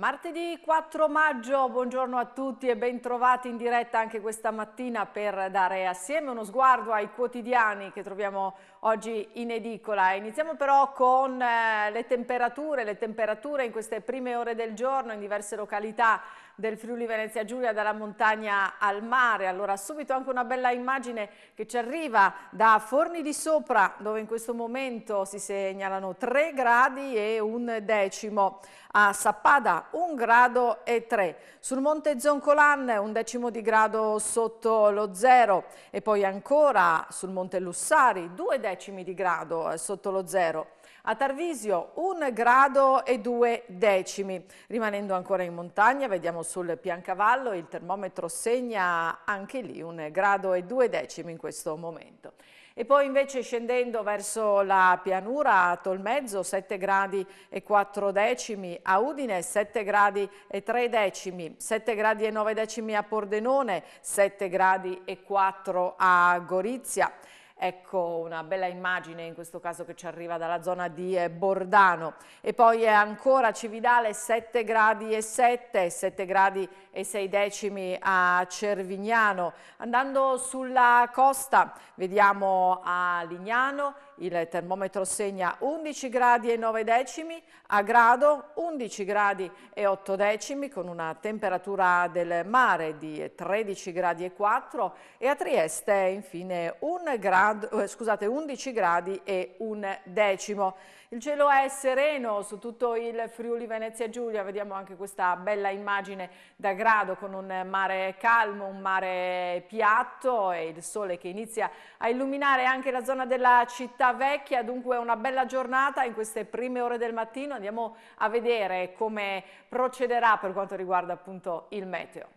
Martedì 4 maggio, buongiorno a tutti e bentrovati in diretta anche questa mattina per dare assieme uno sguardo ai quotidiani che troviamo oggi in edicola. Iniziamo però con eh, le temperature, le temperature in queste prime ore del giorno in diverse località del Friuli Venezia Giulia dalla montagna al mare. Allora subito anche una bella immagine che ci arriva da Forni di Sopra dove in questo momento si segnalano 3 gradi e un decimo. A Sappada 1 grado e 3. Sul monte Zoncolan un decimo di grado sotto lo zero e poi ancora sul monte Lussari 2 decimi decimi di grado eh, sotto lo zero. A Tarvisio un grado e due decimi. Rimanendo ancora in montagna, vediamo sul Piancavallo, il termometro segna anche lì un grado e due decimi in questo momento. E poi invece scendendo verso la pianura a Tolmezzo 7 gradi e 4 decimi, a Udine 7 gradi e 3 decimi, 7 gradi e 9 decimi a Pordenone, 7 gradi e 4 a Gorizia, ecco una bella immagine in questo caso che ci arriva dalla zona di eh, Bordano e poi è ancora Cividale 7 gradi e 7, 7 gradi e 6 decimi a Cervignano. Andando sulla costa vediamo a Lignano il termometro segna 11 gradi e 9 decimi, a grado 11 gradi e 8 decimi con una temperatura del mare di 13 gradi e 4 e a Trieste infine grado, eh, scusate, 11 gradi e 1 decimo. Il cielo è sereno su tutto il Friuli Venezia Giulia, vediamo anche questa bella immagine da grado con un mare calmo, un mare piatto e il sole che inizia a illuminare anche la zona della città vecchia, dunque una bella giornata in queste prime ore del mattino, andiamo a vedere come procederà per quanto riguarda appunto il meteo.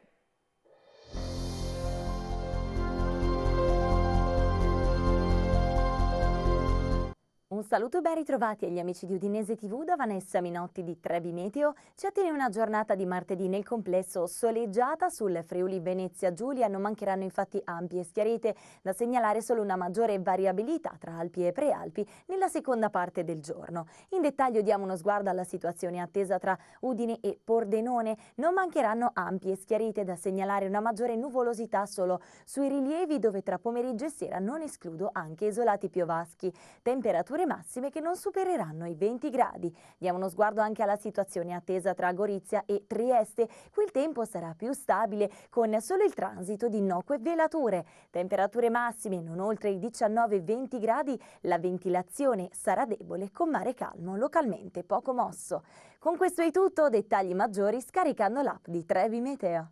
Un saluto e ben ritrovati agli amici di Udinese TV da Vanessa Minotti di Trevi Meteo. Ci attiene una giornata di martedì nel complesso soleggiata sul Friuli Venezia Giulia. Non mancheranno infatti ampie schiarite, da segnalare solo una maggiore variabilità tra Alpi e Prealpi nella seconda parte del giorno. In dettaglio diamo uno sguardo alla situazione attesa tra Udine e Pordenone. Non mancheranno ampie schiarite, da segnalare una maggiore nuvolosità solo sui rilievi dove tra pomeriggio e sera non escludo anche isolati piovaschi. Temperature temperature massime che non supereranno i 20 gradi. Diamo uno sguardo anche alla situazione attesa tra Gorizia e Trieste. Qui il tempo sarà più stabile con solo il transito di innocue velature. Temperature massime non oltre i 19-20 gradi, la ventilazione sarà debole con mare calmo localmente poco mosso. Con questo è tutto, dettagli maggiori scaricando l'app di Trevi Meteo.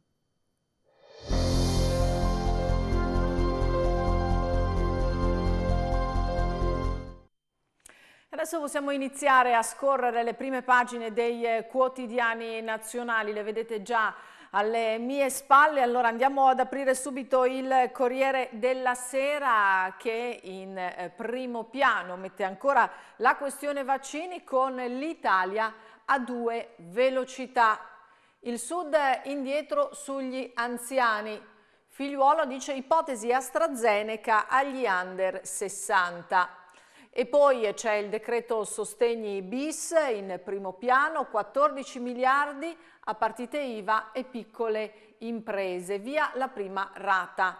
Adesso possiamo iniziare a scorrere le prime pagine dei eh, quotidiani nazionali, le vedete già alle mie spalle. Allora andiamo ad aprire subito il Corriere della Sera che in eh, primo piano mette ancora la questione vaccini con l'Italia a due velocità. Il Sud indietro sugli anziani. Figliuolo dice ipotesi AstraZeneca agli under 60. E poi c'è il decreto sostegni bis in primo piano, 14 miliardi a partite IVA e piccole imprese, via la prima rata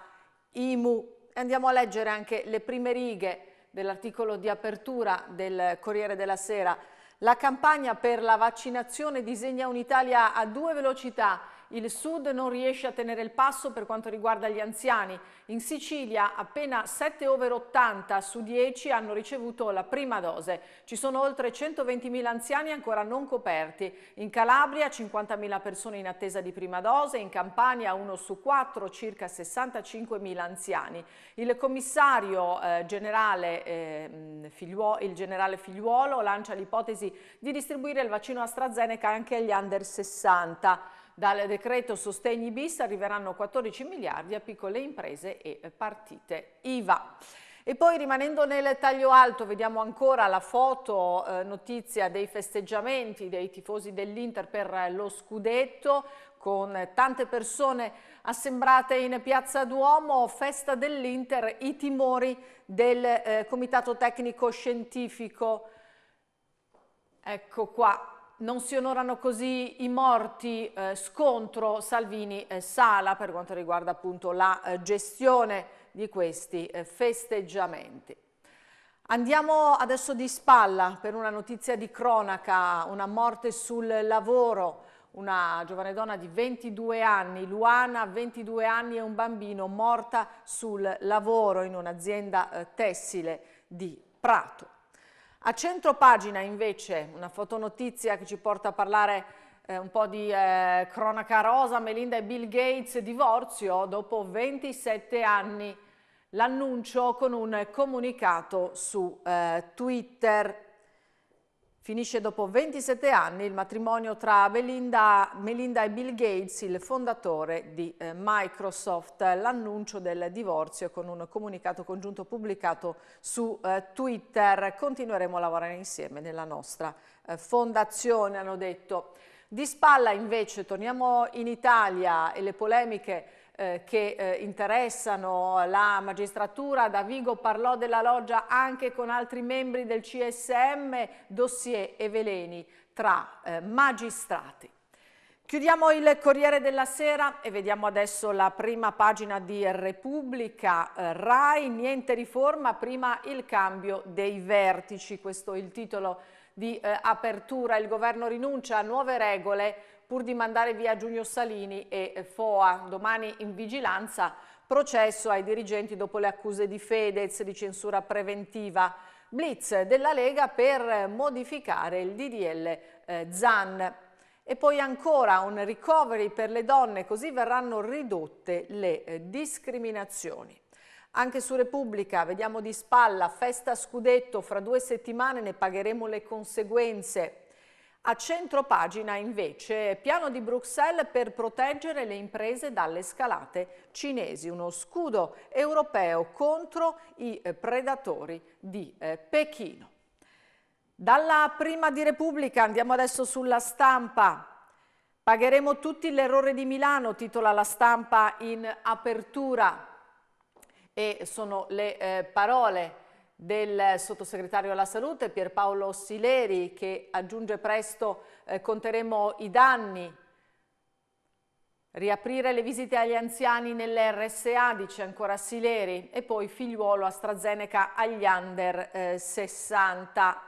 IMU. Andiamo a leggere anche le prime righe dell'articolo di apertura del Corriere della Sera la campagna per la vaccinazione disegna un'Italia a due velocità. Il sud non riesce a tenere il passo per quanto riguarda gli anziani. In Sicilia appena 7 over 80 su 10 hanno ricevuto la prima dose. Ci sono oltre 120.000 anziani ancora non coperti. In Calabria 50.000 persone in attesa di prima dose, in Campania 1 su 4 circa 65.000 anziani. Il commissario eh, generale, eh, figliuolo, il generale Figliuolo lancia l'ipotesi di distribuire il vaccino AstraZeneca anche agli under 60. Dal decreto sostegni bis arriveranno 14 miliardi a piccole imprese e partite IVA. E poi rimanendo nel taglio alto vediamo ancora la foto eh, notizia dei festeggiamenti dei tifosi dell'Inter per lo scudetto con tante persone assembrate in Piazza Duomo, festa dell'Inter, i timori del eh, Comitato Tecnico Scientifico Ecco qua, non si onorano così i morti, eh, scontro Salvini-Sala per quanto riguarda appunto la eh, gestione di questi eh, festeggiamenti. Andiamo adesso di spalla per una notizia di cronaca, una morte sul lavoro, una giovane donna di 22 anni, Luana, 22 anni e un bambino morta sul lavoro in un'azienda eh, tessile di Prato. A centro pagina invece una fotonotizia che ci porta a parlare eh, un po' di eh, cronaca rosa, Melinda e Bill Gates divorzio dopo 27 anni, l'annuncio con un comunicato su eh, Twitter. Finisce dopo 27 anni il matrimonio tra Belinda, Melinda e Bill Gates, il fondatore di eh, Microsoft. L'annuncio del divorzio con un comunicato congiunto pubblicato su eh, Twitter. Continueremo a lavorare insieme nella nostra eh, fondazione, hanno detto. Di spalla invece torniamo in Italia e le polemiche eh, che eh, interessano la magistratura. Da Vigo parlò della loggia anche con altri membri del CSM, dossier e veleni tra eh, magistrati. Chiudiamo il Corriere della Sera e vediamo adesso la prima pagina di Repubblica eh, Rai, niente riforma, prima il cambio dei vertici, questo è il titolo di eh, apertura, il governo rinuncia a nuove regole pur di mandare via Giulio Salini e eh, Foa. Domani in vigilanza processo ai dirigenti dopo le accuse di Fedez di censura preventiva. Blitz della Lega per modificare il DDL eh, ZAN. E poi ancora un recovery per le donne, così verranno ridotte le eh, discriminazioni. Anche su Repubblica vediamo di spalla, festa scudetto, fra due settimane ne pagheremo le conseguenze. A centro pagina invece piano di Bruxelles per proteggere le imprese dalle scalate cinesi, uno scudo europeo contro i eh, predatori di eh, Pechino. Dalla prima di Repubblica andiamo adesso sulla stampa. Pagheremo tutti l'errore di Milano, titola la stampa in apertura e sono le eh, parole del sottosegretario alla salute Pierpaolo Sileri che aggiunge presto eh, conteremo i danni. Riaprire le visite agli anziani nell'RSA, dice ancora Sileri, e poi figliuolo AstraZeneca agli under eh, 60.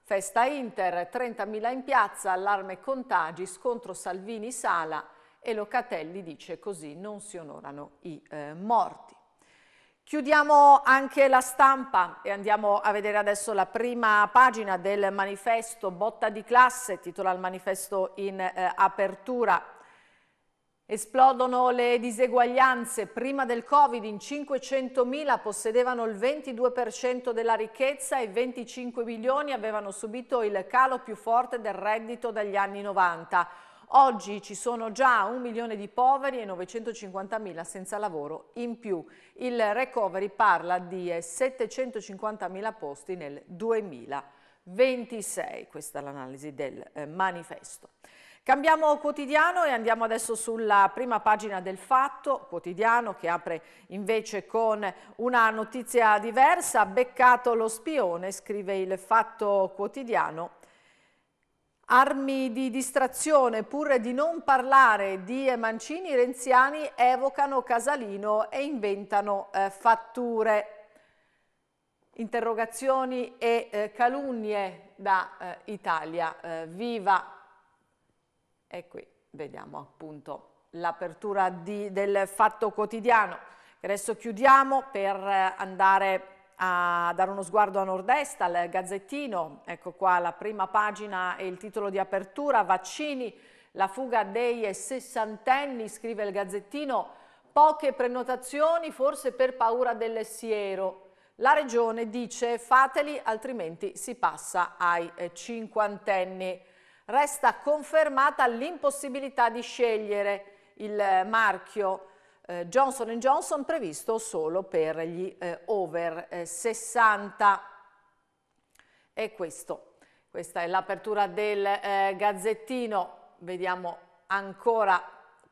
Festa Inter, 30.000 in piazza, allarme contagi, scontro Salvini-Sala e Locatelli dice così non si onorano i eh, morti. Chiudiamo anche la stampa e andiamo a vedere adesso la prima pagina del manifesto Botta di classe, titola il manifesto in eh, apertura. Esplodono le diseguaglianze. Prima del Covid in 500.000 possedevano il 22% della ricchezza e 25 milioni avevano subito il calo più forte del reddito dagli anni 90. Oggi ci sono già un milione di poveri e 950 mila senza lavoro in più. Il recovery parla di 750 mila posti nel 2026. Questa è l'analisi del eh, manifesto. Cambiamo quotidiano e andiamo adesso sulla prima pagina del Fatto, quotidiano che apre invece con una notizia diversa, beccato lo spione, scrive il Fatto quotidiano, Armi di distrazione, pur di non parlare di Mancini, Renziani evocano Casalino e inventano eh, fatture. Interrogazioni e eh, calunnie da eh, Italia eh, Viva. E qui vediamo appunto l'apertura del Fatto Quotidiano. Adesso chiudiamo per eh, andare a dare uno sguardo a nord-est, al Gazzettino, ecco qua la prima pagina e il titolo di apertura, vaccini, la fuga dei sessantenni, scrive il Gazzettino, poche prenotazioni forse per paura del siero. La regione dice fateli altrimenti si passa ai cinquantenni. Resta confermata l'impossibilità di scegliere il marchio eh, Johnson Johnson previsto solo per gli eh, over eh, 60. E questo, questa è l'apertura del eh, Gazzettino, vediamo ancora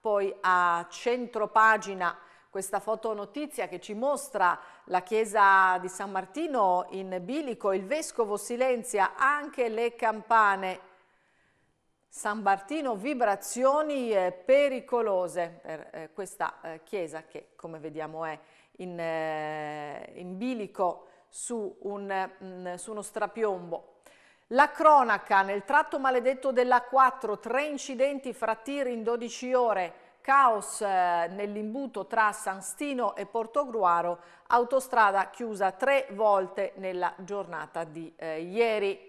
poi a centropagina questa fotonotizia che ci mostra la chiesa di San Martino in bilico, il vescovo silenzia anche le campane San Martino vibrazioni eh, pericolose per eh, questa eh, chiesa che come vediamo è in, in bilico su, un, mm, su, uno strapiombo. La cronaca nel tratto maledetto della 4, tre incidenti fra tiri in 12 ore, caos nell'imbuto tra San Stino e Portogruaro, autostrada chiusa tre volte nella giornata di ieri.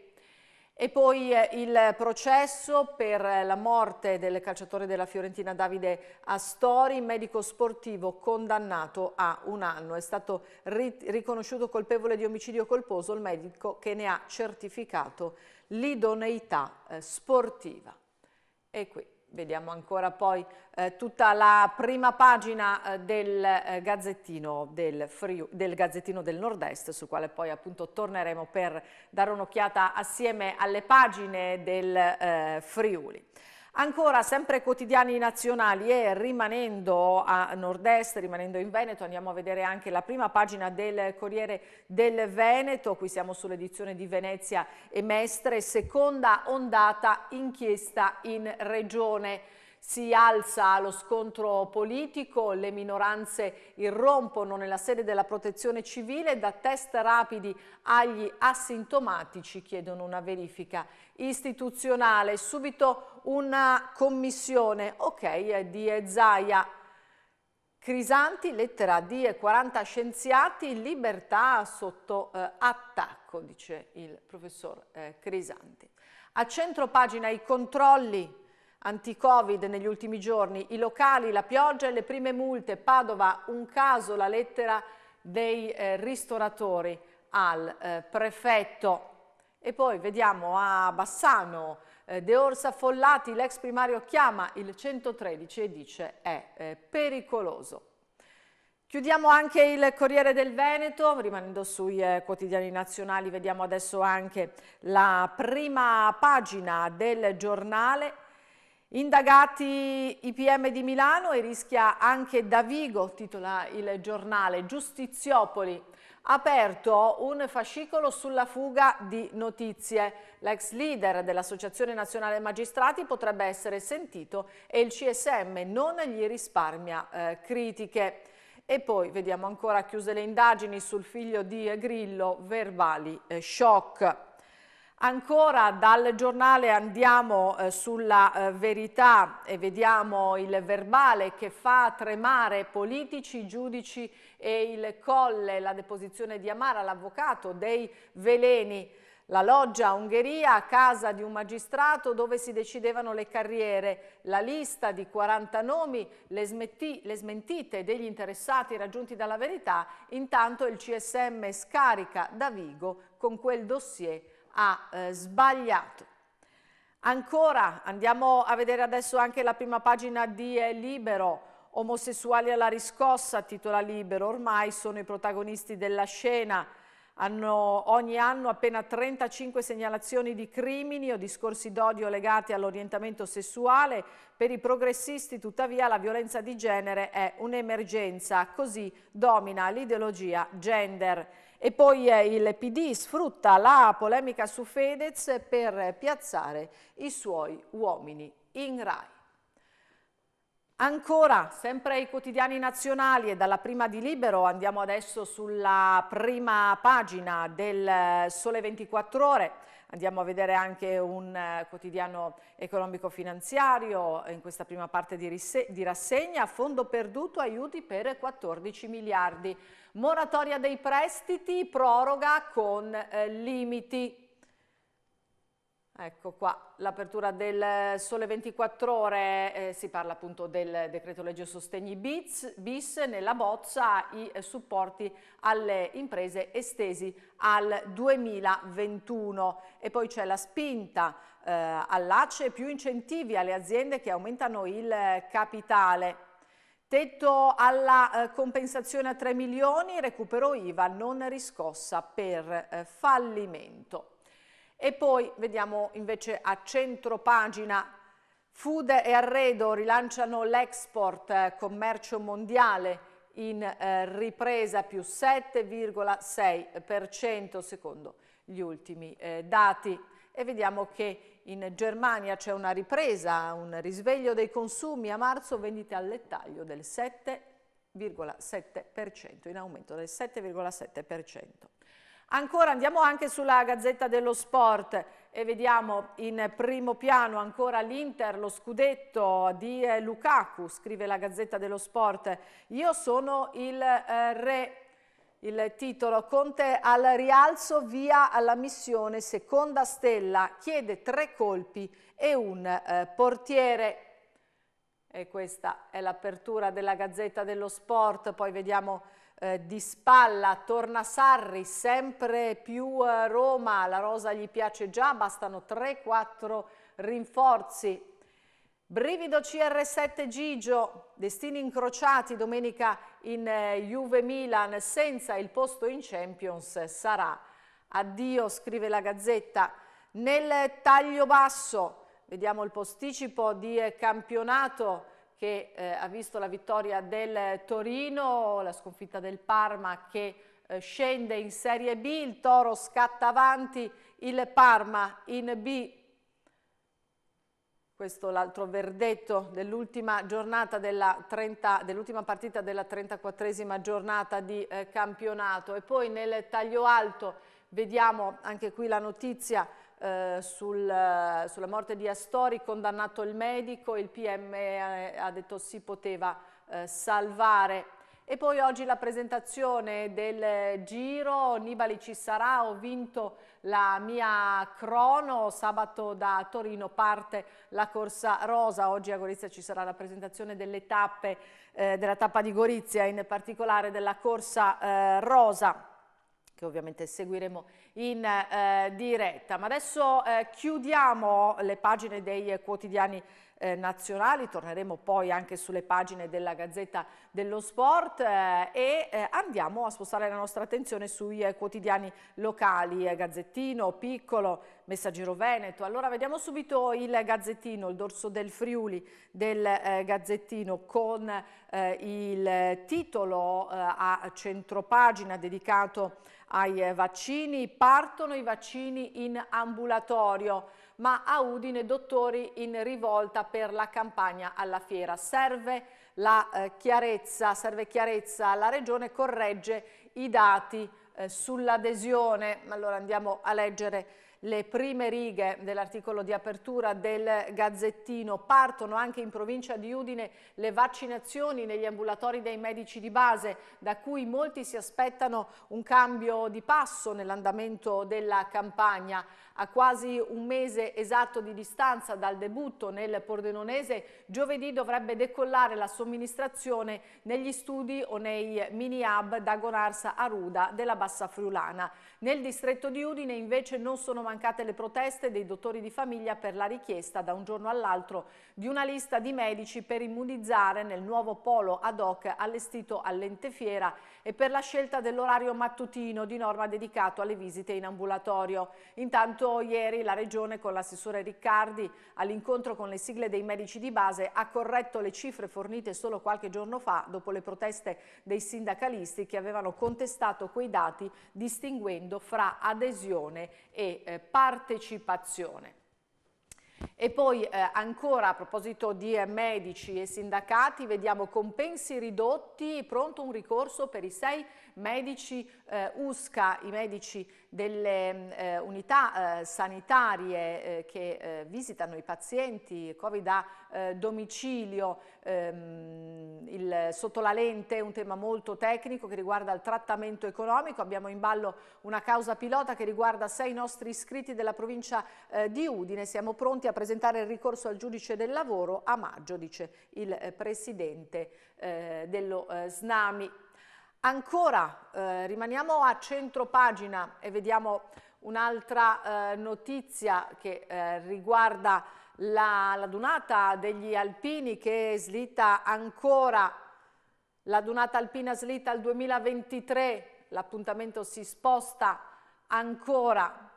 E poi eh, il processo per la morte del calciatore della Fiorentina Davide Astori, medico sportivo condannato a un anno. È stato ri riconosciuto colpevole di omicidio colposo il medico che ne ha certificato l'idoneità eh, sportiva. E qui vediamo ancora poi eh, tutta la prima pagina eh, del, eh, gazzettino del, del, Gazzettino del Nord-Est, sul quale poi appunto torneremo per dare un'occhiata assieme alle pagine del eh, Friuli. Ancora sempre quotidiani nazionali e rimanendo a nord-est, rimanendo in Veneto, andiamo a vedere anche la prima pagina del Corriere del Veneto, qui siamo sull'edizione di Venezia e Mestre, seconda ondata inchiesta in regione si alza lo scontro politico, le minoranze irrompono nella sede della protezione civile, da test rapidi agli asintomatici chiedono una verifica istituzionale. Subito una commissione, ok, di Zaia. Crisanti, lettera D 40 scienziati, libertà sotto eh, attacco, dice il professor eh, Crisanti. A centro pagina i controlli anti-Covid negli ultimi giorni, i locali, la pioggia e le prime multe, Padova, un caso, la lettera dei eh, ristoratori al eh, prefetto. E poi vediamo a Bassano, eh, De Orsa Follati, l'ex primario, chiama il 113 e dice è eh, pericoloso. Chiudiamo anche il Corriere del Veneto, rimanendo sui eh, quotidiani nazionali, vediamo adesso anche la prima pagina del giornale. Indagati i PM di Milano e rischia anche Davigo, titola il giornale, Giustiziopoli aperto un fascicolo sulla fuga di notizie. L'ex leader dell'Associazione Nazionale Magistrati potrebbe essere sentito e il CSM non gli risparmia eh, critiche. E poi vediamo ancora chiuse le indagini sul figlio di Grillo, verbali eh, shock. Ancora dal giornale andiamo eh, sulla eh, verità e vediamo il verbale che fa tremare politici, giudici e il colle, la deposizione di Amara, l'avvocato dei veleni. La loggia Ungheria, casa di un magistrato dove si decidevano le carriere, la lista di 40 nomi, le, smetti, le smentite degli interessati raggiunti dalla verità, intanto il CSM scarica da Vigo con quel dossier ha eh, sbagliato. Ancora andiamo a vedere adesso anche la prima pagina di È Libero. Omosessuali alla riscossa, titola Libero. Ormai sono i protagonisti della scena. Hanno ogni anno appena 35 segnalazioni di crimini o discorsi d'odio legati all'orientamento sessuale. Per i progressisti, tuttavia, la violenza di genere è un'emergenza, così domina l'ideologia gender. E poi eh, il PD sfrutta la polemica su Fedez per piazzare i suoi uomini in Rai. Ancora, sempre ai quotidiani nazionali e dalla prima di Libero andiamo adesso sulla prima pagina del eh, Sole 24 Ore andiamo a vedere anche un eh, quotidiano economico-finanziario eh, in questa prima parte di, di rassegna, fondo perduto aiuti per 14 miliardi, moratoria dei prestiti, proroga con eh, limiti. Ecco qua l'apertura del Sole 24 Ore, eh, si parla appunto del decreto legge sostegni bis, bis, nella bozza i eh, supporti alle imprese estesi al 2021 e poi c'è la spinta eh, all'ACE più incentivi alle aziende che aumentano il capitale. Tetto alla eh, compensazione a 3 milioni, recupero IVA non riscossa per eh, fallimento. E poi vediamo invece a centro pagina Food e arredo rilanciano l'export eh, commercio mondiale in eh, ripresa più 7,6% secondo gli ultimi eh, dati e vediamo che in Germania c'è una ripresa, un risveglio dei consumi a marzo vendite al dettaglio del 7,7% in aumento del 7,7%. Ancora andiamo anche sulla Gazzetta dello Sport e vediamo in primo piano ancora l'Inter, lo scudetto di eh, Lukaku, scrive la Gazzetta dello Sport. Io sono il eh, re il titolo Conte al rialzo via alla missione seconda stella chiede tre colpi e un eh, portiere e questa è l'apertura della Gazzetta dello Sport, poi vediamo eh, di spalla, torna Sarri, sempre più eh, Roma, la rosa gli piace già, bastano 3-4 rinforzi. Brivido CR7 Gigio, destini incrociati domenica in eh, Juve-Milan, senza il posto in Champions sarà. Addio, scrive la Gazzetta. Nel taglio basso, Vediamo il posticipo di eh, campionato che eh, ha visto la vittoria del eh, Torino, la sconfitta del Parma che eh, scende in Serie B, il Toro scatta avanti, il Parma in B. Questo l'altro verdetto dell'ultima dell partita della 34esima giornata di eh, campionato. E poi nel taglio alto vediamo anche qui la notizia eh, sul, sulla morte di Astori, condannato il medico, il PM ha detto si poteva eh, salvare. E poi oggi la presentazione del giro, Nibali ci sarà, ho vinto la mia crono, sabato da Torino parte la corsa rosa, oggi a Gorizia ci sarà la presentazione delle tappe, eh, della tappa di Gorizia, in particolare della corsa eh, rosa che ovviamente seguiremo in eh, diretta. Ma adesso eh, chiudiamo le pagine dei quotidiani eh, nazionali, torneremo poi anche sulle pagine della Gazzetta dello Sport eh, e eh, andiamo a spostare la nostra attenzione sui eh, quotidiani locali, eh, Gazzettino, Piccolo, Messaggero Veneto. Allora vediamo subito il Gazzettino, il dorso del Friuli del eh, Gazzettino con il titolo a centropagina dedicato ai vaccini. Pa partono i vaccini in ambulatorio, ma a Udine dottori in rivolta per la campagna alla fiera. Serve la eh, chiarezza, serve chiarezza, la Regione corregge i dati eh, sull'adesione. Allora andiamo a leggere le prime righe dell'articolo di apertura del Gazzettino. Partono anche in provincia di Udine le vaccinazioni negli ambulatori dei medici di base, da cui molti si aspettano un cambio di passo nell'andamento della campagna. A quasi un mese esatto di distanza dal debutto nel Pordenonese, giovedì dovrebbe decollare la somministrazione negli studi o nei mini hub da Gonarsa a Ruda della Bassa Friulana. Nel distretto di Udine invece non sono mancate le proteste dei dottori di famiglia per la richiesta da un giorno all'altro di una lista di medici per immunizzare nel nuovo polo ad hoc allestito all'ente fiera e per la scelta dell'orario mattutino di norma dedicato alle visite in ambulatorio. Intanto ieri la Regione con l'assessore Riccardi all'incontro con le sigle dei medici di base ha corretto le cifre fornite solo qualche giorno fa dopo le proteste dei sindacalisti che avevano contestato quei dati distinguendo fra adesione e eh, partecipazione. E poi eh, ancora a proposito di eh, medici e sindacati, vediamo compensi ridotti, pronto un ricorso per i sei medici eh, USCA, i medici delle mm, eh, unità eh, sanitarie eh, che eh, visitano i pazienti Covid a eh, domicilio, ehm, il, sotto la lente un tema molto tecnico che riguarda il trattamento economico, abbiamo in ballo una causa pilota che riguarda sei nostri iscritti della provincia di Udine, siamo pronti a presentare il ricorso al giudice del lavoro a maggio, dice il Presidente dello SNAMI. Ancora eh, rimaniamo a centro pagina e vediamo un'altra eh, notizia che eh, riguarda la, la, dunata degli alpini che è slitta ancora, la donata alpina slitta al 2023, l'appuntamento si sposta ancora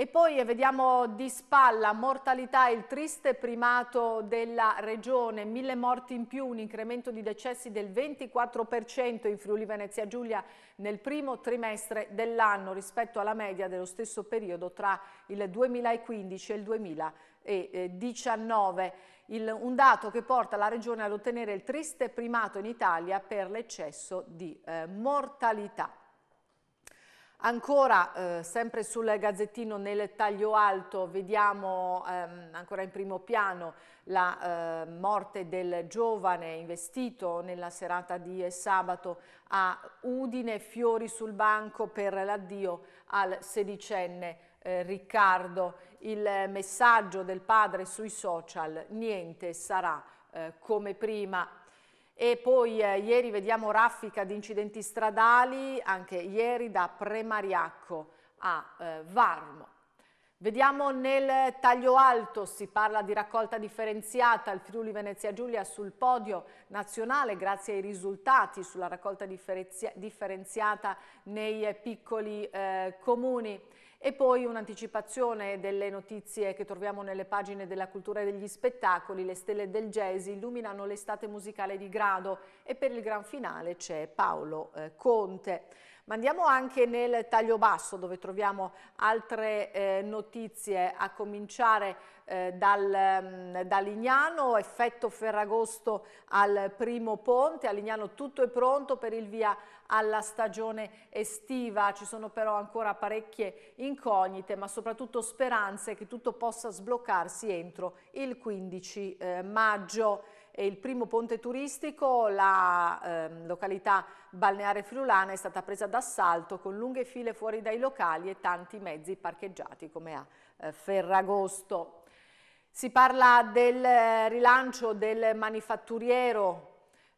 e poi eh, vediamo di spalla mortalità, il triste primato della regione, mille morti in più, un incremento di decessi del 24% in Friuli Venezia Giulia nel primo trimestre dell'anno rispetto alla media dello stesso periodo tra il 2015 e il 2019. Il, un dato che porta la regione ad ottenere il triste primato in Italia per l'eccesso di eh, mortalità. Ancora, eh, sempre sul Gazzettino nel taglio alto, vediamo ehm, ancora in primo piano la eh, morte del giovane investito nella serata di sabato a Udine, fiori sul banco per l'addio al sedicenne eh, Riccardo. Il messaggio del padre sui social, niente sarà eh, come prima, e poi eh, ieri vediamo raffica di incidenti stradali, anche ieri da Premariacco a eh, Varmo. Vediamo nel taglio alto, si parla di raccolta differenziata, il Friuli Venezia Giulia sul podio nazionale grazie ai risultati sulla raccolta differenziata nei eh, piccoli eh, comuni. E poi un'anticipazione delle notizie che troviamo nelle pagine della cultura e degli spettacoli. Le stelle del jazz illuminano l'estate musicale di Grado e per il gran finale c'è Paolo eh, Conte. Ma andiamo anche nel taglio basso dove troviamo altre eh, notizie a cominciare eh, dal, mm, da Lignano, effetto Ferragosto al primo ponte, a Lignano tutto è pronto per il via alla stagione estiva, ci sono però ancora parecchie incognite ma soprattutto speranze che tutto possa sbloccarsi entro il 15 eh, maggio è il primo ponte turistico, la eh, località balneare friulana è stata presa d'assalto con lunghe file fuori dai locali e tanti mezzi parcheggiati come a eh, Ferragosto. Si parla del eh, rilancio del manifatturiero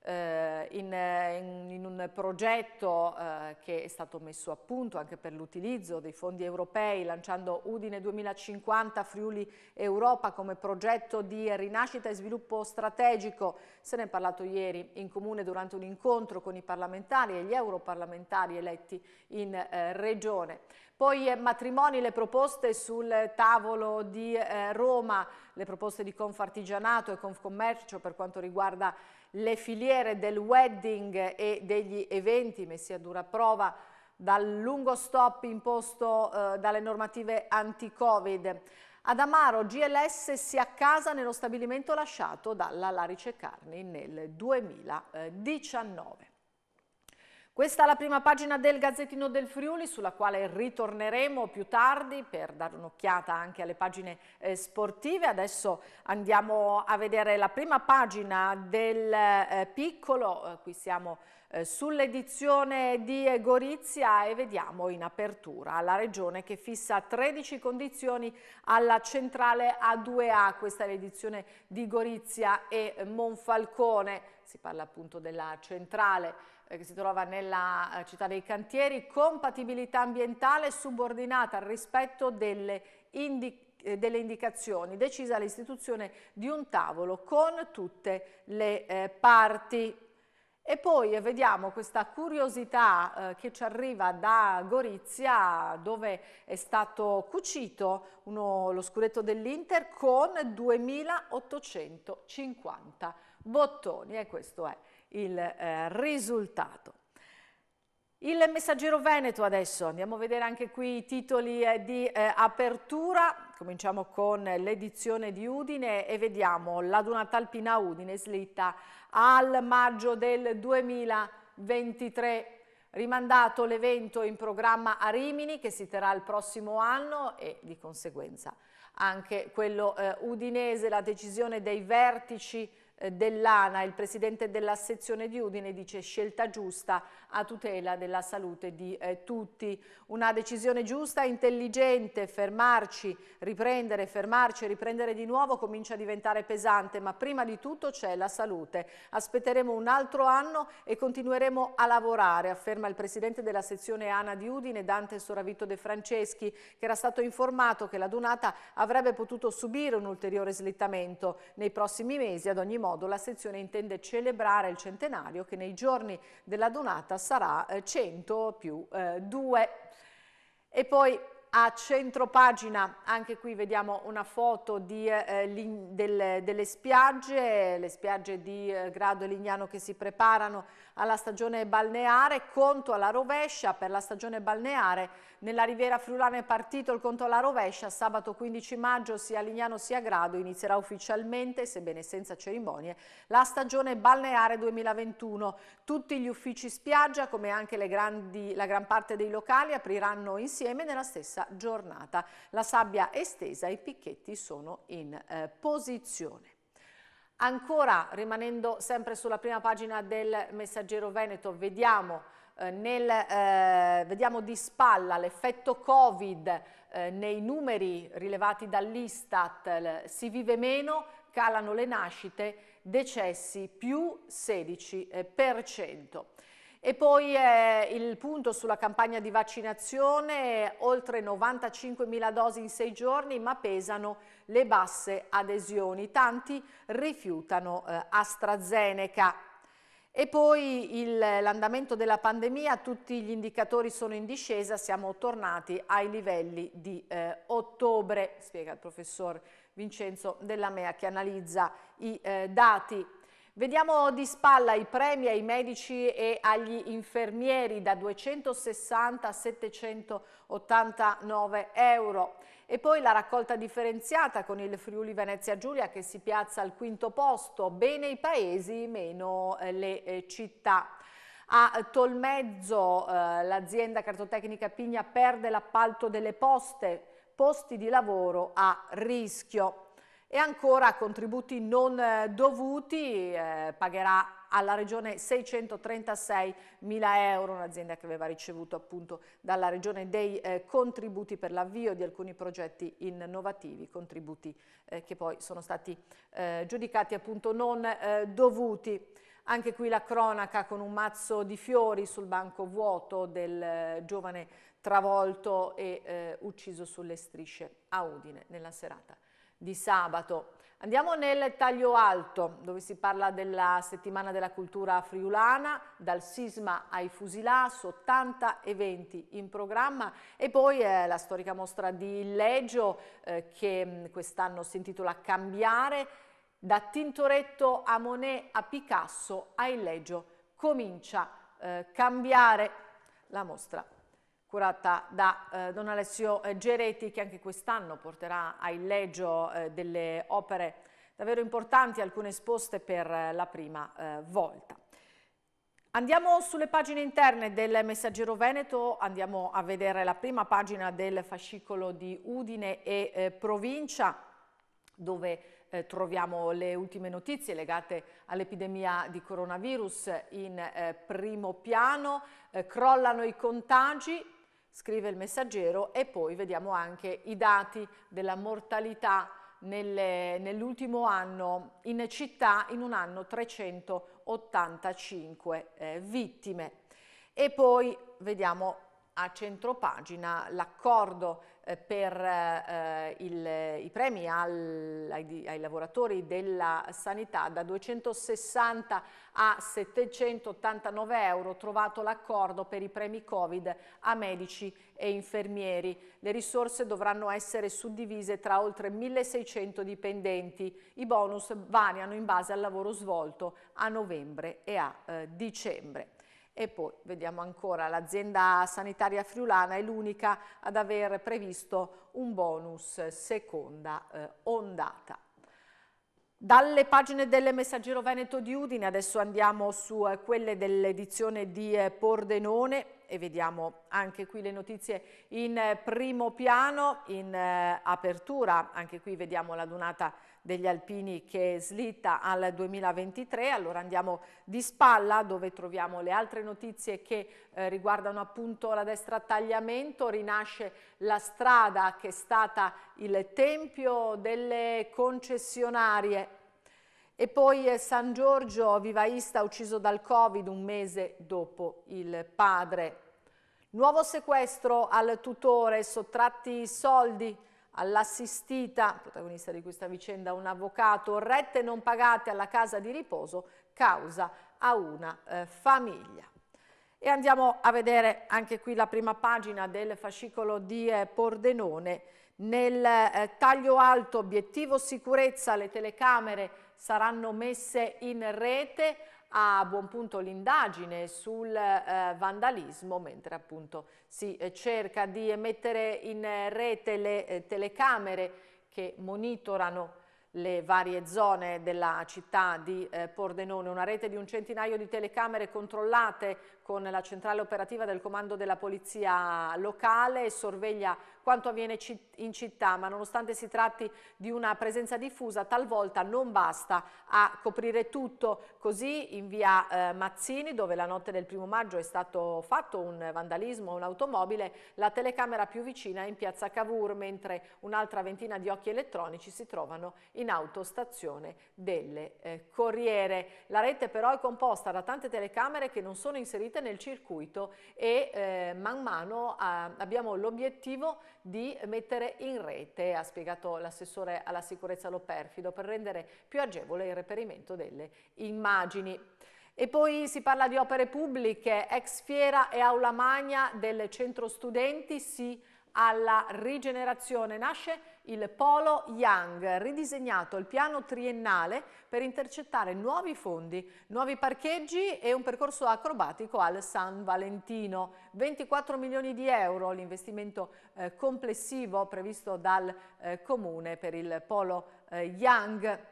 eh, in, eh, in, in, un progetto eh, che è stato messo a punto anche per l'utilizzo dei fondi europei, lanciando Udine 2050 Friuli Europa come progetto di rinascita e sviluppo strategico. Se ne è parlato ieri in comune durante un incontro con i parlamentari e gli europarlamentari eletti in eh, regione. Poi eh, matrimoni, le proposte sul tavolo di eh, Roma, le proposte di Confartigianato e Confcommercio per quanto riguarda le filiere del wedding e degli eventi messi a dura prova dal lungo stop imposto eh, dalle normative anti-Covid. Ad Amaro GLS si accasa nello stabilimento lasciato dalla Larice Carni nel 2019. Questa è la prima pagina del Gazzettino del Friuli sulla quale ritorneremo più tardi per dare un'occhiata anche alle pagine eh, sportive. Adesso andiamo a vedere la prima pagina del eh, piccolo, eh, qui siamo eh, sull'edizione di Gorizia e vediamo in apertura la regione che fissa 13 condizioni alla centrale A2A, questa è l'edizione di Gorizia e Monfalcone, si parla appunto della centrale eh, che si trova nella eh, città dei cantieri, compatibilità ambientale subordinata al rispetto delle, indi, eh, delle indicazioni, decisa l'istituzione di un tavolo con tutte le eh, parti. E poi vediamo questa curiosità eh, che ci arriva da Gorizia dove è stato cucito uno, lo scudetto dell'Inter con 2850 bottoni e questo è il eh, risultato. Il messaggero Veneto adesso, andiamo a vedere anche qui i titoli eh, di eh, apertura, cominciamo con l'edizione di Udine e vediamo la l'adunata alpina Udine slitta al maggio del 2023 rimandato l'evento in programma a Rimini che si terrà il prossimo anno e di conseguenza anche quello eh, udinese, la decisione dei vertici dell'ANA, il presidente della sezione di Udine dice scelta giusta, a tutela della salute di eh, tutti. Una decisione giusta, intelligente, fermarci, riprendere, fermarci, riprendere di nuovo comincia a diventare pesante, ma prima di tutto c'è la salute. Aspetteremo un altro anno e continueremo a lavorare, afferma il presidente della sezione ANA di Udine, Dante Soravito De Franceschi, che era stato informato che la Donata avrebbe potuto subire un ulteriore slittamento. Nei prossimi mesi, ad ogni modo, la sezione intende celebrare il centenario che nei giorni della Donata sarà 100 eh, più 2. Eh, e poi a centro pagina, anche qui vediamo una foto di, eh, delle, delle, spiagge, le spiagge di eh, Grado e Lignano che si preparano alla stagione balneare, conto alla rovescia per la stagione balneare. Nella Riviera Friulana è partito il conto alla rovescia, sabato 15 maggio sia a Lignano sia a Grado inizierà ufficialmente, sebbene senza cerimonie, la stagione balneare 2021. Tutti gli uffici spiaggia, come anche grandi, la gran parte dei locali, apriranno insieme nella stessa giornata. La sabbia è stesa i picchetti sono in eh, posizione. Ancora rimanendo sempre sulla prima pagina del Messaggero Veneto, vediamo, eh, nel, eh, vediamo di spalla l'effetto Covid eh, nei numeri rilevati dall'Istat, si vive meno, calano le nascite, decessi più 16%. E poi eh, il punto sulla campagna di vaccinazione, oltre 95.000 dosi in sei giorni, ma pesano le basse adesioni. Tanti rifiutano eh, AstraZeneca. E poi l'andamento della pandemia, tutti gli indicatori sono in discesa, siamo tornati ai livelli di eh, ottobre, spiega il professor Vincenzo Della Mea che analizza i eh, dati Vediamo di spalla i premi ai medici e agli infermieri da 260 a 789 euro. E poi la raccolta differenziata con il Friuli Venezia Giulia che si piazza al quinto posto, bene i paesi, meno eh, le eh, città. A Tolmezzo eh, l'azienda cartotecnica Pigna perde l'appalto delle poste, posti di lavoro a rischio e ancora contributi non eh, dovuti, eh, pagherà alla regione 636 mila euro, un'azienda che aveva ricevuto appunto dalla regione dei eh, contributi per l'avvio di alcuni progetti innovativi, contributi eh, che poi sono stati eh, giudicati appunto non eh, dovuti. Anche qui la cronaca con un mazzo di fiori sul banco vuoto del eh, giovane travolto e ucciso sulle strisce a Udine nella serata di sabato. Andiamo nel taglio alto, dove si parla della settimana della cultura friulana, dal sisma ai fusilas, 80 eventi in programma e poi eh, la storica mostra di Leggio eh, che mm, quest'anno si intitola Cambiare, da Tintoretto a Monet a Picasso a Illeggio comincia eh, Cambiare la mostra curata da eh, Don Alessio eh, Geretti che anche quest'anno porterà a Illeggio eh, delle opere davvero importanti, alcune esposte per eh, la prima eh, volta. Andiamo sulle pagine interne del Messaggero Veneto, andiamo a vedere la prima pagina del fascicolo di Udine e eh, provincia dove eh, troviamo le ultime notizie legate all'epidemia di coronavirus in eh, primo piano, crollano i contagi, scrive il messaggero e poi vediamo anche i dati della mortalità nell'ultimo anno in città, in un anno 385 eh, vittime. E poi vediamo a centropagina l'accordo eh, per eh, il, i premi al, ai, ai, lavoratori della sanità da 260 a 789 euro, trovato l'accordo per i premi Covid a medici e infermieri. Le risorse dovranno essere suddivise tra oltre 1600 dipendenti. I bonus variano in base al lavoro svolto a novembre e a eh, dicembre. E poi vediamo ancora l'azienda sanitaria friulana è l'unica ad aver previsto un bonus seconda eh, ondata. Dalle pagine del Messaggero Veneto di Udine adesso andiamo su eh, quelle dell'edizione di eh, Pordenone e vediamo anche qui le notizie in eh, primo piano, in apertura, anche qui vediamo la donata degli alpini che slitta al 2023. Allora andiamo di spalla dove troviamo le altre notizie che eh, riguardano appunto la destra tagliamento, rinasce la strada che è stata il tempio delle concessionarie e poi eh, San Giorgio, vivaista ucciso dal Covid un mese dopo il padre. Nuovo sequestro al tutore, sottratti i soldi all'assistita, protagonista di questa vicenda, un avvocato, rette non pagate alla casa di riposo, causa a una eh, famiglia. E andiamo a vedere anche qui la prima pagina del fascicolo di eh, Pordenone. Nel eh, taglio alto obiettivo sicurezza le telecamere saranno messe in rete a buon punto l'indagine sul eh, vandalismo mentre appunto si eh, cerca di mettere in rete le eh, telecamere che monitorano le varie zone della città di eh, Pordenone, una rete di un centinaio di telecamere controllate con la centrale operativa del comando della polizia locale e sorveglia quanto avviene in città, ma nonostante si tratti di una presenza diffusa, talvolta non basta a coprire tutto. Così in via eh, Mazzini, dove la notte del primo maggio è stato fatto un vandalismo un'automobile, la telecamera più vicina è in piazza Cavour, mentre un'altra ventina di occhi elettronici si trovano in autostazione delle eh, Corriere. La rete però è composta da tante telecamere che non sono inserite presente nel circuito e eh, man mano a, ah, abbiamo l'obiettivo di mettere in rete, ha spiegato l'assessore alla sicurezza Lo Perfido, per rendere più agevole il reperimento delle immagini. E poi si parla di opere pubbliche, ex fiera e aula magna del centro studenti, sì alla rigenerazione. Nasce il Polo Young, ridisegnato il piano triennale per intercettare nuovi fondi, nuovi parcheggi e un percorso acrobatico al San Valentino. 24 milioni di euro l'investimento eh, complessivo previsto dal eh, Comune per il Polo eh, Young.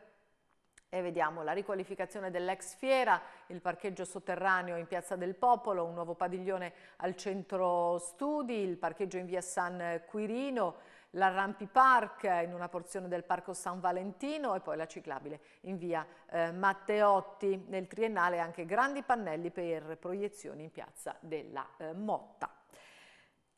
E vediamo la riqualificazione dell'ex fiera, il parcheggio sotterraneo in Piazza del Popolo, un nuovo padiglione al centro studi, il parcheggio in via San Quirino, l'Arrampi Park in una porzione del Parco San Valentino e poi la ciclabile in via eh, Matteotti. Nel triennale anche grandi pannelli per proiezioni in piazza della eh, Motta.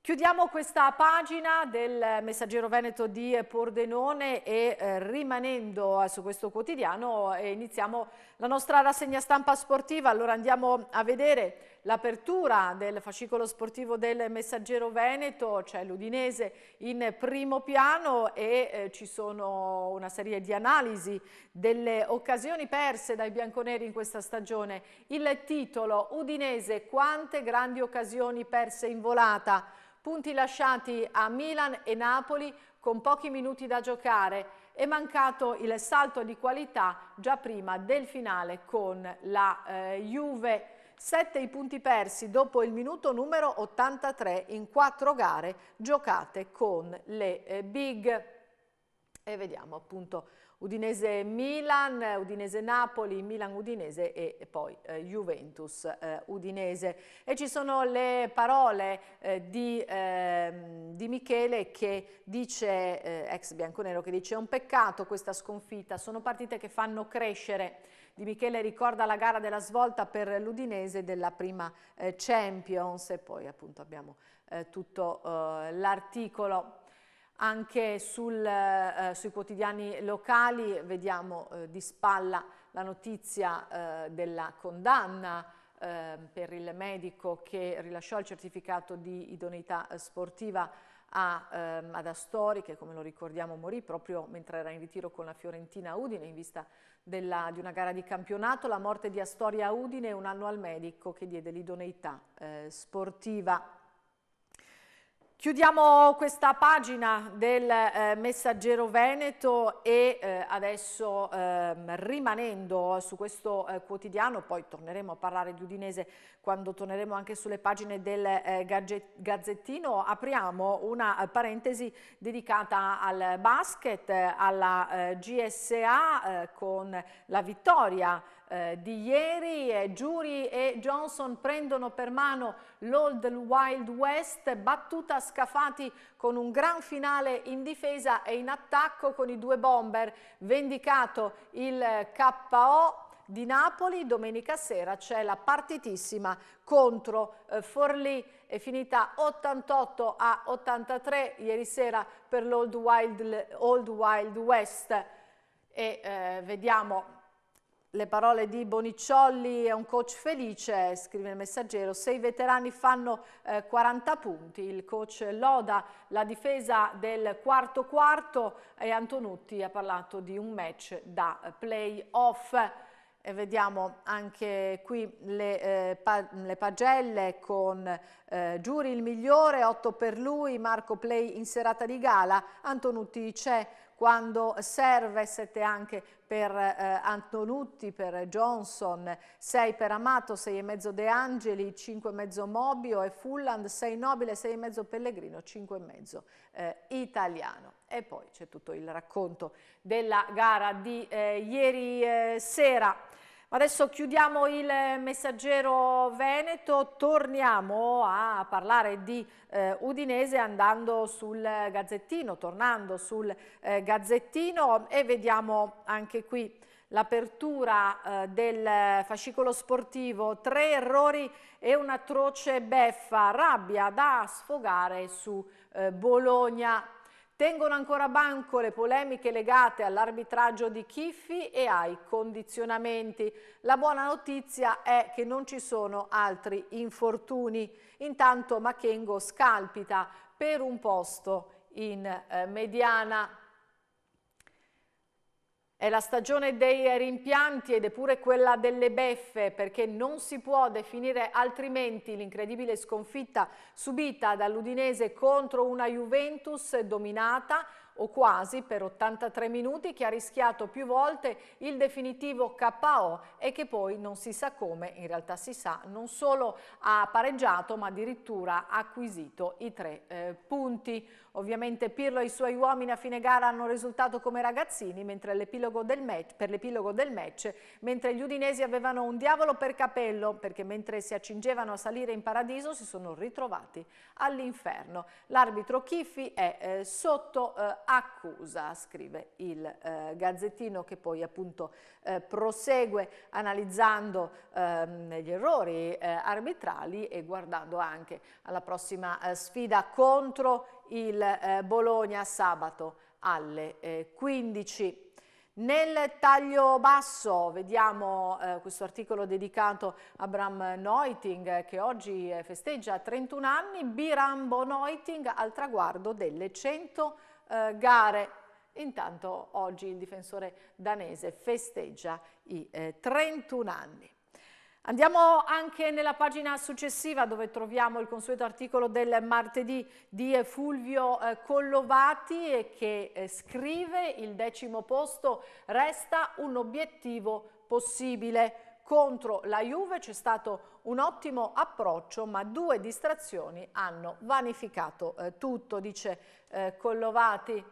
Chiudiamo questa pagina del messaggero veneto di Pordenone e eh, rimanendo eh, su questo quotidiano eh, iniziamo la nostra rassegna stampa sportiva. Allora andiamo a vedere l'apertura del fascicolo sportivo del Messaggero Veneto, c'è cioè l'Udinese in primo piano e eh, ci sono una serie di analisi delle occasioni perse dai bianconeri in questa stagione. Il titolo Udinese quante grandi occasioni perse in volata, punti lasciati a Milan e Napoli con pochi minuti da giocare è mancato il salto di qualità già prima del finale con la eh, Juve. Sette i punti persi dopo il minuto numero 83 in quattro gare giocate con le eh, big. E vediamo appunto Udinese-Milan, Udinese-Napoli, Milan-Udinese e poi eh, Juventus-Udinese. Eh, e ci sono le parole eh, di, ehm, di, Michele che dice, eh, ex bianconero, che dice è un peccato questa sconfitta, sono partite che fanno crescere di Michele ricorda la gara della svolta per l'Udinese della prima eh, Champions e poi appunto abbiamo eh, tutto eh, l'articolo anche sul, eh, eh sui quotidiani locali vediamo eh, di spalla la notizia eh, della condanna eh, per il medico che rilasciò il certificato di idoneità sportiva a, ehm, ad Astori, che come lo ricordiamo morì proprio mentre era in ritiro con la Fiorentina Udine in vista della, di una gara di campionato, la morte di Astori a Udine un anno al medico che diede l'idoneità eh, sportiva. Chiudiamo questa pagina del eh, Messaggero Veneto e eh, adesso eh, rimanendo su questo eh, quotidiano, poi torneremo a parlare di Udinese quando torneremo anche sulle pagine del eh, Gazzettino, apriamo una parentesi dedicata al basket, alla eh, GSA con la vittoria eh, di ieri, eh, Giuri e Johnson prendono per mano l'Old Wild West, battuta a Scafati con un gran finale in difesa e in attacco con i due bomber, vendicato il eh, KO di Napoli, domenica sera c'è la partitissima contro eh, Forlì, è finita 88 a 83 ieri sera per l'Old Wild, Wild, West e eh, vediamo le parole di Bonicciolli è un coach felice, scrive il messaggero, se i veterani fanno eh, 40 punti, il coach loda la difesa del quarto quarto e Antonutti ha parlato di un match da playoff. E vediamo anche qui le, eh, pa le pagelle con eh, Giuri il migliore, 8 per lui, Marco Play in serata di gala, Antonutti c'è, quando serve 7 anche per eh, Antonutti, per Johnson, 6 per Amato, e mezzo De Angeli, e mezzo Mobio e Fulland, 6 Nobile, e mezzo Pellegrino, 5,5 eh, Italiano. E poi c'è tutto il racconto della gara di eh, ieri eh, sera. Adesso chiudiamo il eh, messaggero Veneto, torniamo a parlare di eh, Udinese andando sul Gazzettino, tornando sul eh, Gazzettino e vediamo anche qui l'apertura eh, del fascicolo sportivo, tre errori e un'atroce beffa, rabbia da sfogare su eh, Bologna Tengono ancora banco le polemiche legate all'arbitraggio di Chiffi e ai condizionamenti. La buona notizia è che non ci sono altri infortuni. Intanto Machengo scalpita per un posto in eh, mediana è la stagione dei rimpianti ed è pure quella delle beffe perché non si può definire altrimenti l'incredibile sconfitta subita dall'Udinese contro una Juventus dominata o quasi per 83 minuti che ha rischiato più volte il definitivo KO e che poi non si sa come, in realtà si sa, non solo ha pareggiato ma addirittura ha acquisito i tre eh, punti. Ovviamente Pirlo e i suoi uomini a fine gara hanno risultato come ragazzini match, per l'epilogo del match, mentre gli udinesi avevano un diavolo per capello perché mentre si accingevano a salire in paradiso si sono ritrovati all'inferno. L'arbitro Chiffi è eh, sotto eh, accusa, scrive il eh, Gazzettino che poi appunto eh, prosegue analizzando ehm, gli errori eh, arbitrali e guardando anche alla prossima eh, sfida contro il il eh, Bologna sabato alle eh, 15. Nel taglio basso vediamo eh, questo articolo dedicato a Bram Noiting eh, che oggi eh, festeggia 31 anni, Birambo Noiting al traguardo delle 100 eh, gare. Intanto oggi il difensore danese festeggia i 31 anni. Andiamo anche nella pagina successiva dove troviamo il consueto articolo del martedì di Fulvio eh, Collovati che eh, scrive il decimo posto resta un obiettivo possibile. Contro la Juve c'è stato un ottimo approccio ma due distrazioni hanno vanificato eh, tutto, dice Collovati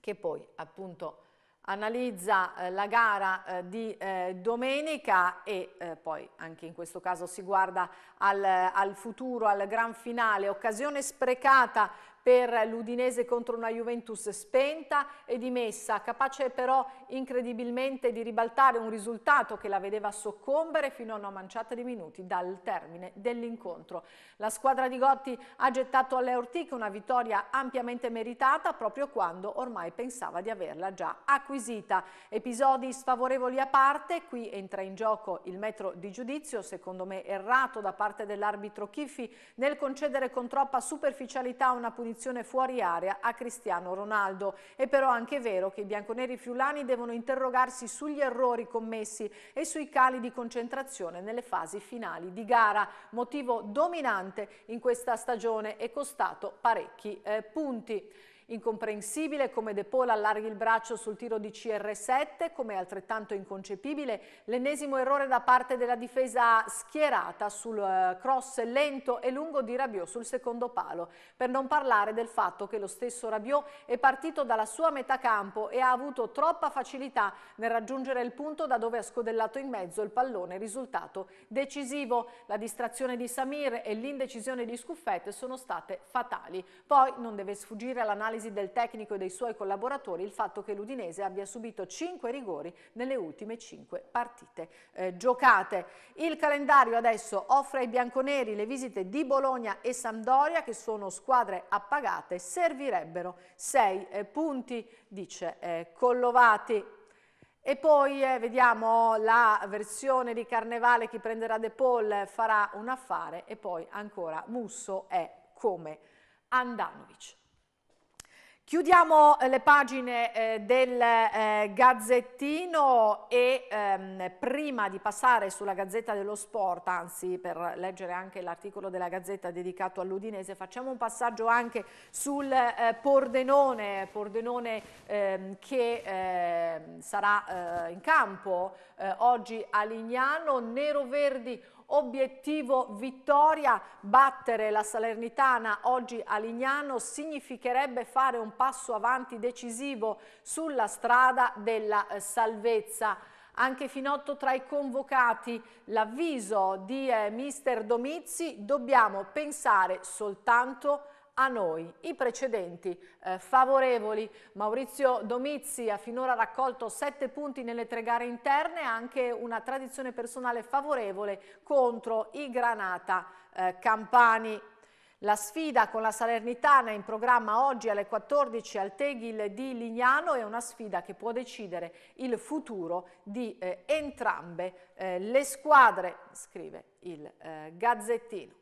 che poi appunto analizza eh, la gara eh, di eh, domenica e eh, poi anche in questo caso si guarda al, al futuro, al gran finale, occasione sprecata per l'Udinese contro una Juventus spenta e dimessa, capace però incredibilmente di ribaltare un risultato che la vedeva soccombere fino a una manciata di minuti dal termine dell'incontro. La squadra di Gotti ha gettato alle ortiche una vittoria ampiamente meritata proprio quando ormai pensava di averla già acquisita. Episodi sfavorevoli a parte, qui entra in gioco il metro di giudizio, secondo me errato da parte dell'arbitro Chiffi, nel concedere con troppa superficialità una punizione punizione fuori area a Cristiano Ronaldo. È però anche vero che i bianconeri fiulani devono interrogarsi sugli errori commessi e sui cali di concentrazione nelle fasi finali di gara, motivo dominante in questa stagione e costato parecchi eh, punti. Incomprensibile come De Paul allarghi il braccio sul tiro di CR7, come altrettanto inconcepibile l'ennesimo errore da parte della difesa schierata sul eh, cross lento e lungo di Rabiot sul secondo palo, per non parlare del fatto che lo stesso Rabiot è partito dalla sua metà campo e ha avuto troppa facilità nel raggiungere il punto da dove ha scodellato in mezzo il pallone, risultato decisivo. La distrazione di Samir e l'indecisione di Scuffette sono state fatali. Poi non deve sfuggire all'analisi analisi del tecnico e dei suoi collaboratori il fatto che l'Udinese abbia subito 5 rigori nelle ultime 5 partite eh, giocate. Il calendario adesso offre ai bianconeri le visite di Bologna e Sampdoria che sono squadre appagate, servirebbero 6 eh, punti, dice eh, Collovati. E poi eh, vediamo la versione di Carnevale, chi prenderà De Paul eh, farà un affare e poi ancora Musso è come Andanovic. Chiudiamo eh, le pagine eh, del eh, Gazzettino e ehm, prima di passare sulla Gazzetta dello Sport, anzi per leggere anche l'articolo della Gazzetta dedicato all'Udinese, facciamo un passaggio anche sul Pordenone, Pordenone ehm, che ehm, sarà in campo oggi a Lignano, Nero Verdi obiettivo vittoria, battere la Salernitana oggi a Lignano significherebbe fare un passo avanti decisivo sulla strada della eh, salvezza. Anche Finotto tra i convocati, l'avviso di eh, mister Domizzi, dobbiamo pensare soltanto a a noi. I precedenti eh, favorevoli, Maurizio Domizzi ha finora raccolto 7 punti nelle tre gare interne, anche una tradizione personale favorevole contro i Granata eh, Campani. La sfida con la Salernitana in programma oggi alle 14 al Tegil di Lignano è una sfida che può decidere il futuro di eh, entrambe eh, le squadre, scrive il eh, Gazzettino.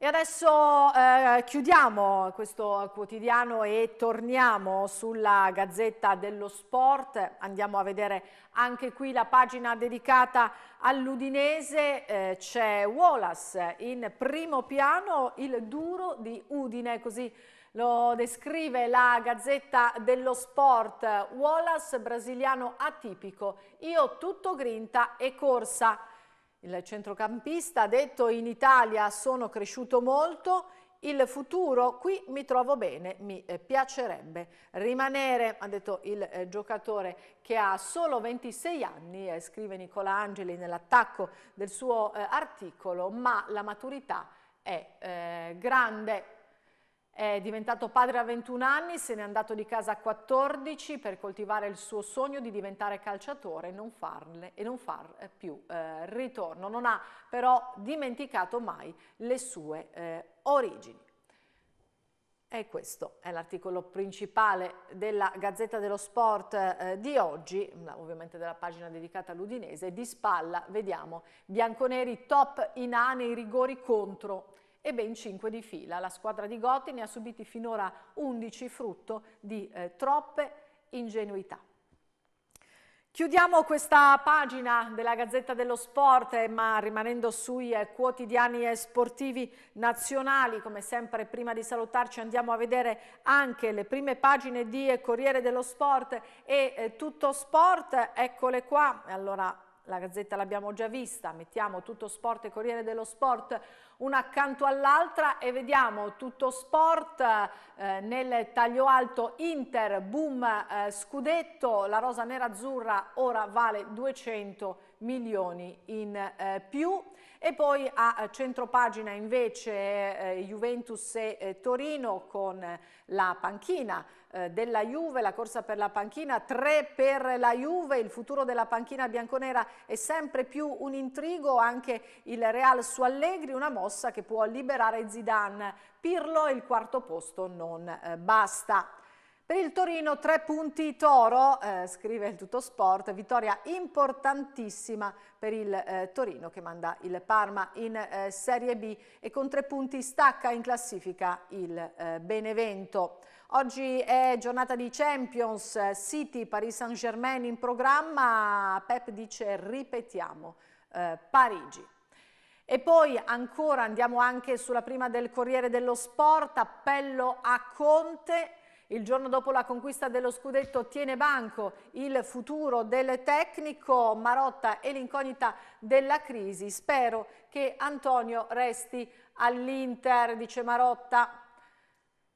E adesso eh, chiudiamo questo quotidiano e torniamo sulla Gazzetta dello Sport. Andiamo a vedere anche qui la pagina dedicata all'Udinese. Eh, C'è Wallace in primo piano, il duro di Udine, così lo descrive la Gazzetta dello Sport. Wallace, brasiliano atipico, io tutto grinta e corsa. Il centrocampista ha detto in Italia sono cresciuto molto, il futuro qui mi trovo bene, mi eh, piacerebbe rimanere, ha detto il eh, giocatore che ha solo 26 anni, eh, scrive Nicola Angeli nell'attacco del suo articolo, ma la maturità è grande è diventato padre a 21 anni, se n'è andato di casa a 14 per coltivare il suo sogno di diventare calciatore e non, farne, e non far eh, più eh, ritorno. Non ha però dimenticato mai le sue eh, origini. E questo è l'articolo principale della Gazzetta dello Sport eh, di oggi, ovviamente della pagina dedicata all'Udinese. Di spalla vediamo bianconeri top in A nei rigori contro e ben 5 di fila. La squadra di Gotti ne ha subiti finora 11 frutto di eh, troppe ingenuità. Chiudiamo questa pagina della Gazzetta dello Sport, eh, ma rimanendo sui eh, quotidiani sportivi nazionali, come sempre prima di salutarci andiamo a vedere anche le prime pagine di eh, Corriere dello Sport e Tutto Sport, eccole qua. Allora, la Gazzetta l'abbiamo già vista, mettiamo tutto sport e Corriere dello Sport una accanto all'altra e vediamo tutto sport eh, nel taglio alto Inter, boom eh, scudetto, la rosa nera azzurra ora vale 200 milioni in eh, più. E poi a centropagina invece eh, Juventus e eh, Torino con eh, la panchina eh, della Juve, la corsa per la panchina, tre per la Juve, il futuro della panchina bianconera è sempre più un intrigo, anche il Real su Allegri, una mossa che può liberare Zidane. Pirlo il quarto posto non eh, basta. Per il Torino tre punti Toro, eh, scrive il tutto sport, vittoria importantissima per il eh, Torino che manda il Parma in eh, Serie B e con tre punti stacca in classifica il eh, Benevento. Oggi è giornata di Champions, eh, City, Paris Saint-Germain in programma, Pep dice ripetiamo, eh, Parigi. E poi ancora andiamo anche sulla prima del Corriere dello Sport, appello a Conte, il giorno dopo la conquista dello scudetto tiene banco il futuro del tecnico Marotta e l'incognita della crisi. Spero che Antonio resti all'Inter, dice Marotta.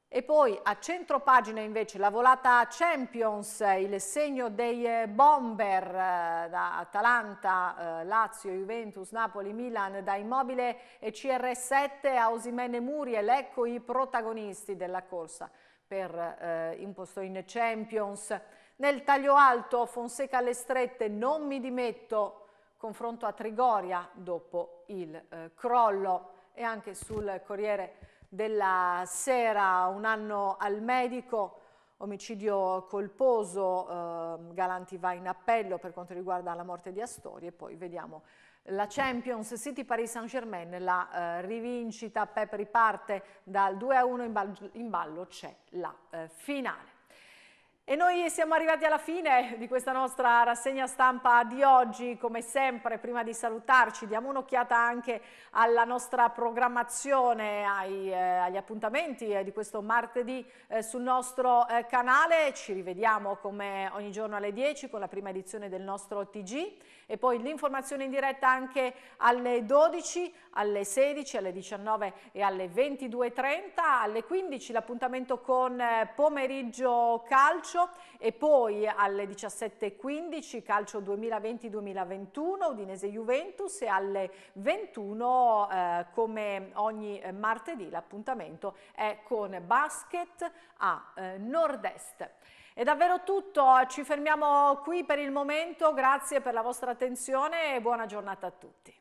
E poi a centro pagina invece la volata Champions, il segno dei eh, bomber eh, da Atalanta, eh, Lazio, Juventus, Napoli, Milan, da Immobile e CR7 a Osimene Muriel, ecco i protagonisti della corsa per eh, in Champions. Nel taglio alto Fonseca alle strette, non mi dimetto, confronto a Trigoria dopo il eh, crollo e anche sul Corriere della Sera, un anno al medico, omicidio colposo, eh, Galanti va in appello per quanto riguarda la morte di Astori e poi vediamo la Champions City Paris Saint Germain, la eh, rivincita, Pep riparte dal 2 a 1 in, ballo, in ballo c'è la eh, finale. E noi siamo arrivati alla fine di questa nostra rassegna stampa di oggi. Come sempre, prima di salutarci, diamo un'occhiata anche alla nostra programmazione, ai, eh, agli appuntamenti eh, di questo martedì eh, sul nostro eh, canale. Ci rivediamo come ogni giorno alle 10 con la prima edizione del nostro TG e poi l'informazione in diretta anche alle 12, alle 16, alle 19 e alle 22.30, alle 15 l'appuntamento con eh, pomeriggio calcio e poi alle 17.15 calcio 2020-2021 Udinese Juventus e alle 21 eh, come ogni eh, martedì l'appuntamento è con basket a eh, nord-est. È davvero tutto, ci fermiamo qui per il momento, grazie per la vostra attenzione e buona giornata a tutti.